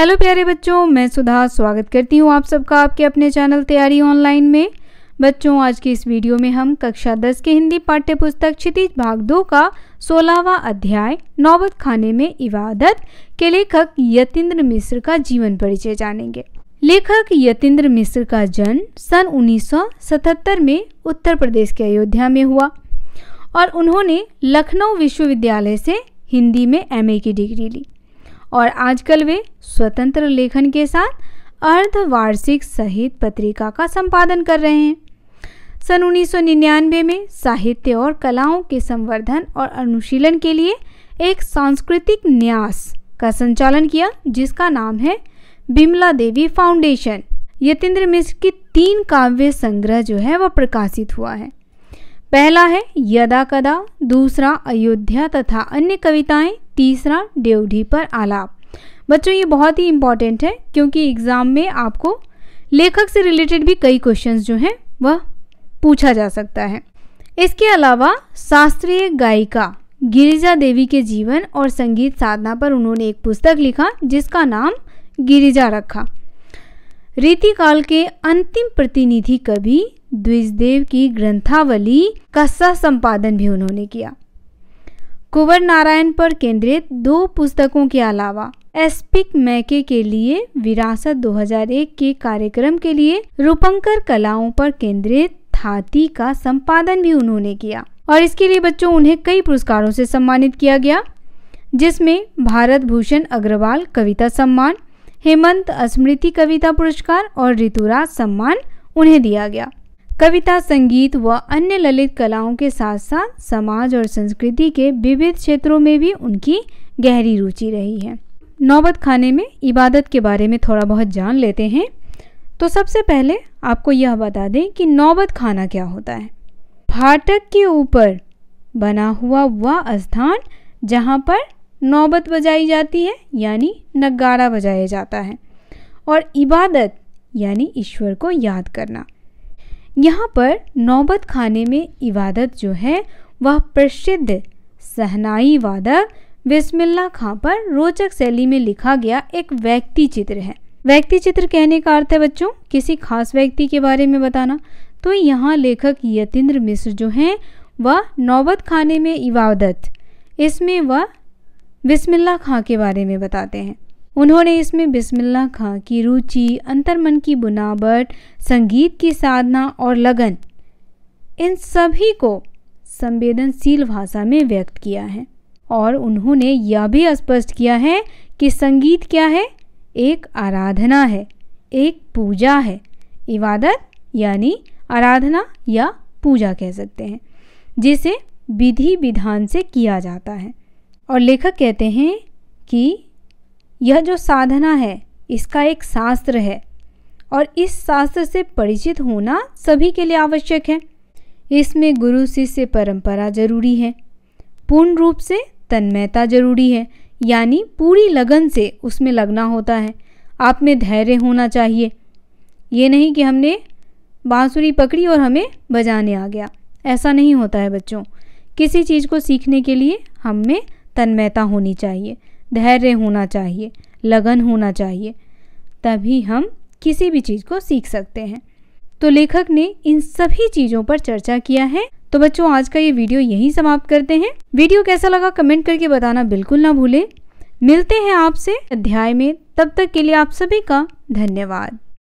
hello प्यारे बच्चों मैं सुधा स्वागत करती हूँ आप सबका आपके अपने चैनल तैयारी ऑनलाइन में बच्चों आज की इस वीडियो में हम कक्षा 10 के हिंदी पाठ्य पुस्तक क्षितिज भाग दो का सोलहवा अध्याय नौबत खाने में इबादत के लेखक यतीन्द्र मिश्र का जीवन परिचय जानेंगे लेखक यतीन्द्र मिश्र का जन्म सन 1977 में उत्तर प्रदेश के अयोध्या में हुआ और उन्होंने लखनऊ विश्वविद्यालय से हिंदी में एम की डिग्री ली और आजकल वे स्वतंत्र लेखन के साथ अर्धवार्षिक सहित पत्रिका का संपादन कर रहे हैं सन उन्नीस में साहित्य और कलाओं के संवर्धन और अनुशीलन के लिए एक सांस्कृतिक न्यास का संचालन किया जिसका नाम है बिमला देवी फाउंडेशन यतेंद्र मिश्र की तीन काव्य संग्रह जो है वह प्रकाशित हुआ है पहला है यदा कदा दूसरा अयोध्या तथा अन्य कविताएं तीसरा ड्योढ़ी पर आलाप बच्चों ये बहुत ही इम्पॉर्टेंट है क्योंकि एग्ज़ाम में आपको लेखक से रिलेटेड भी कई क्वेश्चंस जो हैं वह पूछा जा सकता है इसके अलावा शास्त्रीय गायिका गिरिजा देवी के जीवन और संगीत साधना पर उन्होंने एक पुस्तक लिखा जिसका नाम गिरिजा रखा रीति काल के अंतिम प्रतिनिधि कवि द्विजदेव की ग्रंथावली का सह संपादन भी उन्होंने किया कुंवर नारायण पर केंद्रित दो पुस्तकों के अलावा एसपिक मैके के लिए विरासत 2001 के कार्यक्रम के लिए रूपंकर कलाओं पर केंद्रित थाती का संपादन भी उन्होंने किया और इसके लिए बच्चों उन्हें कई पुरस्कारों से सम्मानित किया गया जिसमें भारत भूषण अग्रवाल कविता सम्मान हेमंत स्मृति कविता पुरस्कार और ऋतुराज सम्मान उन्हें दिया गया कविता संगीत व अन्य ललित कलाओं के साथ साथ समाज और संस्कृति के विविध क्षेत्रों में भी उनकी गहरी रुचि रही है नौबत खाने में इबादत के बारे में थोड़ा बहुत जान लेते हैं तो सबसे पहले आपको यह बता दें कि नौबत खाना क्या होता है फाटक के ऊपर बना हुआ वह स्थान जहाँ पर नौबत बजाई जाती है यानी नगारा बजाया जाता है और इबादत यानी ईश्वर को याद करना यहाँ पर नौबत खाने में इबादत जो है वह प्रसिद्ध सहनाई वादक बिस्मिल्ला खां पर रोचक शैली में लिखा गया एक व्यक्ति चित्र है व्यक्ति चित्र कहने का अर्थ है बच्चों किसी खास व्यक्ति के बारे में बताना तो यहाँ लेखक यतिन्द्र मिश्र जो हैं वह नौबत खाने में इबादत इसमें वह बिस्मिल्ला खां के बारे में बताते हैं उन्होंने इसमें बिस्मिल्ला खां की रुचि अंतर्मन की बुनावट संगीत की साधना और लगन इन सभी को संवेदनशील भाषा में व्यक्त किया है और उन्होंने यह भी स्पष्ट किया है कि संगीत क्या है एक आराधना है एक पूजा है इबादत यानी आराधना या पूजा कह सकते हैं जिसे विधि विधान से किया जाता है और लेखक कहते हैं कि यह जो साधना है इसका एक शास्त्र है और इस शास्त्र से परिचित होना सभी के लिए आवश्यक है इसमें गुरु शिष्य परंपरा जरूरी है पूर्ण रूप से तन्मयता जरूरी है यानी पूरी लगन से उसमें लगना होता है आप में धैर्य होना चाहिए ये नहीं कि हमने बांसुरी पकड़ी और हमें बजाने आ गया ऐसा नहीं होता है बच्चों किसी चीज़ को सीखने के लिए हम में तन्मयता होनी चाहिए धैर्य होना चाहिए लगन होना चाहिए तभी हम किसी भी चीज़ को सीख सकते हैं तो लेखक ने इन सभी चीज़ों पर चर्चा किया है तो बच्चों आज का ये वीडियो यहीं समाप्त करते हैं वीडियो कैसा लगा कमेंट करके बताना बिल्कुल ना भूलें मिलते हैं आपसे अध्याय में तब तक के लिए आप सभी का धन्यवाद